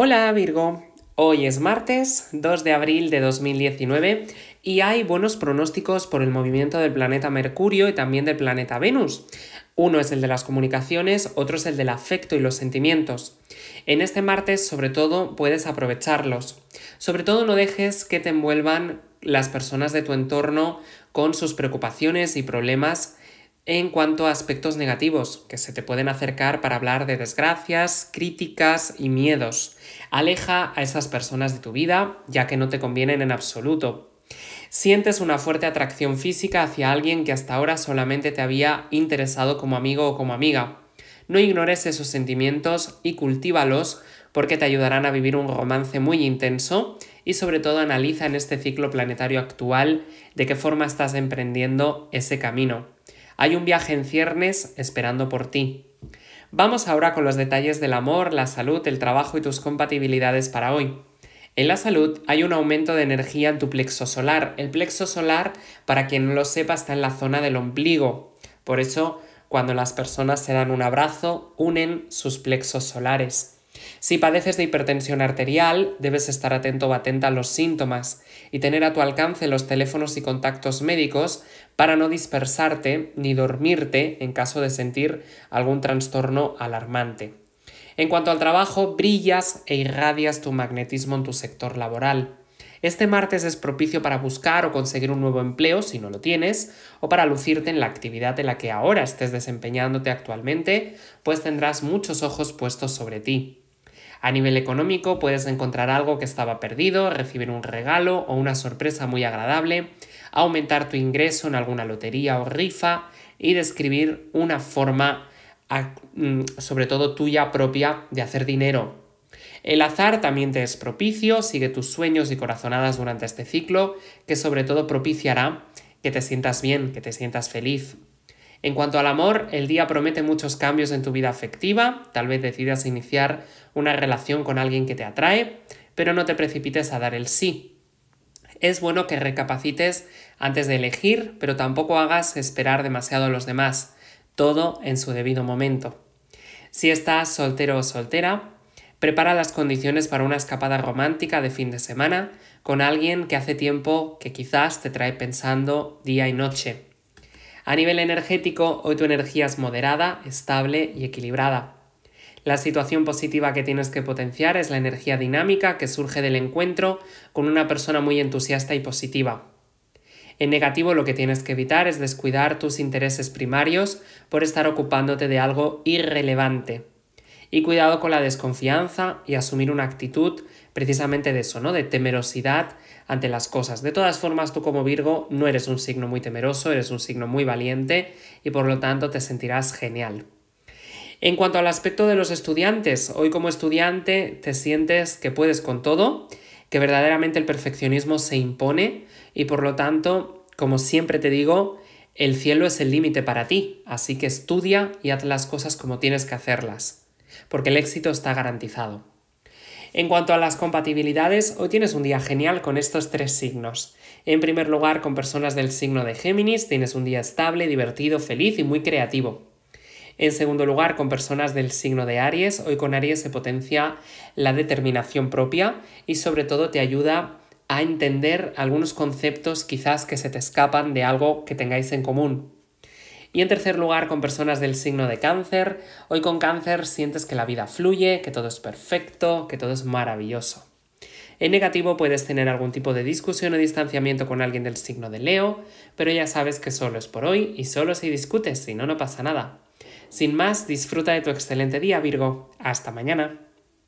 Hola Virgo, hoy es martes 2 de abril de 2019 y hay buenos pronósticos por el movimiento del planeta Mercurio y también del planeta Venus. Uno es el de las comunicaciones, otro es el del afecto y los sentimientos. En este martes sobre todo puedes aprovecharlos. Sobre todo no dejes que te envuelvan las personas de tu entorno con sus preocupaciones y problemas en cuanto a aspectos negativos que se te pueden acercar para hablar de desgracias, críticas y miedos. Aleja a esas personas de tu vida, ya que no te convienen en absoluto. Sientes una fuerte atracción física hacia alguien que hasta ahora solamente te había interesado como amigo o como amiga. No ignores esos sentimientos y cultívalos porque te ayudarán a vivir un romance muy intenso y sobre todo analiza en este ciclo planetario actual de qué forma estás emprendiendo ese camino. Hay un viaje en ciernes esperando por ti. Vamos ahora con los detalles del amor, la salud, el trabajo y tus compatibilidades para hoy. En la salud hay un aumento de energía en tu plexo solar. El plexo solar, para quien no lo sepa, está en la zona del ombligo. Por eso, cuando las personas se dan un abrazo, unen sus plexos solares. Si padeces de hipertensión arterial, debes estar atento o atenta a los síntomas y tener a tu alcance los teléfonos y contactos médicos para no dispersarte ni dormirte en caso de sentir algún trastorno alarmante. En cuanto al trabajo, brillas e irradias tu magnetismo en tu sector laboral. Este martes es propicio para buscar o conseguir un nuevo empleo si no lo tienes, o para lucirte en la actividad en la que ahora estés desempeñándote actualmente, pues tendrás muchos ojos puestos sobre ti. A nivel económico puedes encontrar algo que estaba perdido, recibir un regalo o una sorpresa muy agradable, aumentar tu ingreso en alguna lotería o rifa y describir una forma, mm, sobre todo tuya propia, de hacer dinero. El azar también te es propicio, sigue tus sueños y corazonadas durante este ciclo, que sobre todo propiciará que te sientas bien, que te sientas feliz. En cuanto al amor, el día promete muchos cambios en tu vida afectiva, tal vez decidas iniciar una relación con alguien que te atrae, pero no te precipites a dar el sí. Es bueno que recapacites antes de elegir, pero tampoco hagas esperar demasiado a los demás, todo en su debido momento. Si estás soltero o soltera, prepara las condiciones para una escapada romántica de fin de semana con alguien que hace tiempo que quizás te trae pensando día y noche. A nivel energético, hoy tu energía es moderada, estable y equilibrada. La situación positiva que tienes que potenciar es la energía dinámica que surge del encuentro con una persona muy entusiasta y positiva. En negativo lo que tienes que evitar es descuidar tus intereses primarios por estar ocupándote de algo irrelevante. Y cuidado con la desconfianza y asumir una actitud precisamente de eso, ¿no? De temerosidad ante las cosas. De todas formas, tú como Virgo no eres un signo muy temeroso, eres un signo muy valiente y por lo tanto te sentirás genial. En cuanto al aspecto de los estudiantes, hoy como estudiante te sientes que puedes con todo, que verdaderamente el perfeccionismo se impone y por lo tanto, como siempre te digo, el cielo es el límite para ti, así que estudia y haz las cosas como tienes que hacerlas porque el éxito está garantizado. En cuanto a las compatibilidades, hoy tienes un día genial con estos tres signos. En primer lugar, con personas del signo de Géminis, tienes un día estable, divertido, feliz y muy creativo. En segundo lugar, con personas del signo de Aries, hoy con Aries se potencia la determinación propia y sobre todo te ayuda a entender algunos conceptos quizás que se te escapan de algo que tengáis en común. Y en tercer lugar, con personas del signo de cáncer. Hoy con cáncer sientes que la vida fluye, que todo es perfecto, que todo es maravilloso. En negativo puedes tener algún tipo de discusión o distanciamiento con alguien del signo de Leo, pero ya sabes que solo es por hoy y solo si discutes, si no, no pasa nada. Sin más, disfruta de tu excelente día, Virgo. Hasta mañana.